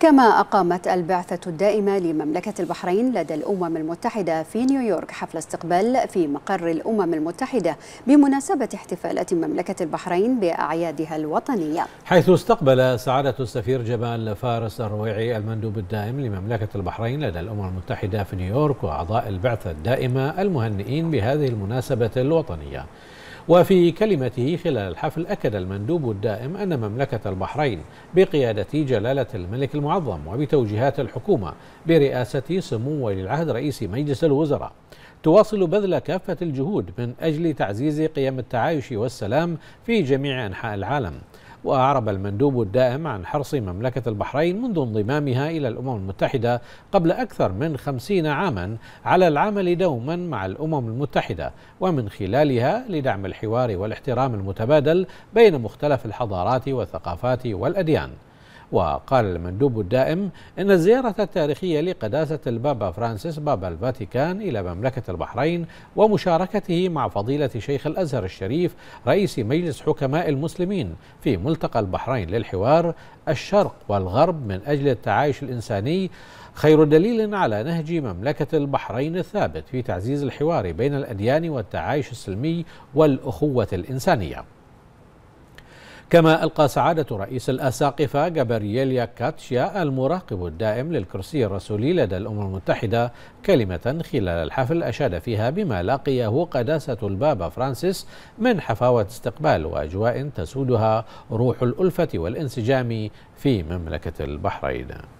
كما أقامت البعثة الدائمة لمملكة البحرين لدى الأمم المتحدة في نيويورك حفل استقبال في مقر الأمم المتحدة بمناسبة احتفالات مملكة البحرين بأعيادها الوطنية حيث استقبل سعادة السفير جمال فارس الرويعي المندوب الدائم لمملكة البحرين لدى الأمم المتحدة في نيويورك وأعضاء البعثة الدائمة المهنئين بهذه المناسبة الوطنية وفي كلمته خلال الحفل أكد المندوب الدائم أن مملكة البحرين بقيادة جلالة الملك المعظم وبتوجيهات الحكومة برئاسة سمو ولي العهد رئيس مجلس الوزراء تواصل بذل كافة الجهود من أجل تعزيز قيم التعايش والسلام في جميع أنحاء العالم وأعرب المندوب الدائم عن حرص مملكة البحرين منذ انضمامها إلى الأمم المتحدة قبل أكثر من خمسين عاما على العمل دوما مع الأمم المتحدة ومن خلالها لدعم الحوار والاحترام المتبادل بين مختلف الحضارات والثقافات والأديان وقال المندوب الدائم إن الزيارة التاريخية لقداسة البابا فرانسيس بابا الفاتيكان إلى مملكة البحرين ومشاركته مع فضيلة شيخ الأزهر الشريف رئيس مجلس حكماء المسلمين في ملتقى البحرين للحوار الشرق والغرب من أجل التعايش الإنساني خير دليل على نهج مملكة البحرين الثابت في تعزيز الحوار بين الأديان والتعايش السلمي والأخوة الإنسانية كما ألقى سعادة رئيس الأساقفة جابرييليا كاتشيا المراقب الدائم للكرسي الرسولي لدى الأمم المتحدة كلمة خلال الحفل أشاد فيها بما لقيه قداسة البابا فرانسيس من حفاوة استقبال وأجواء تسودها روح الألفة والانسجام في مملكة البحرين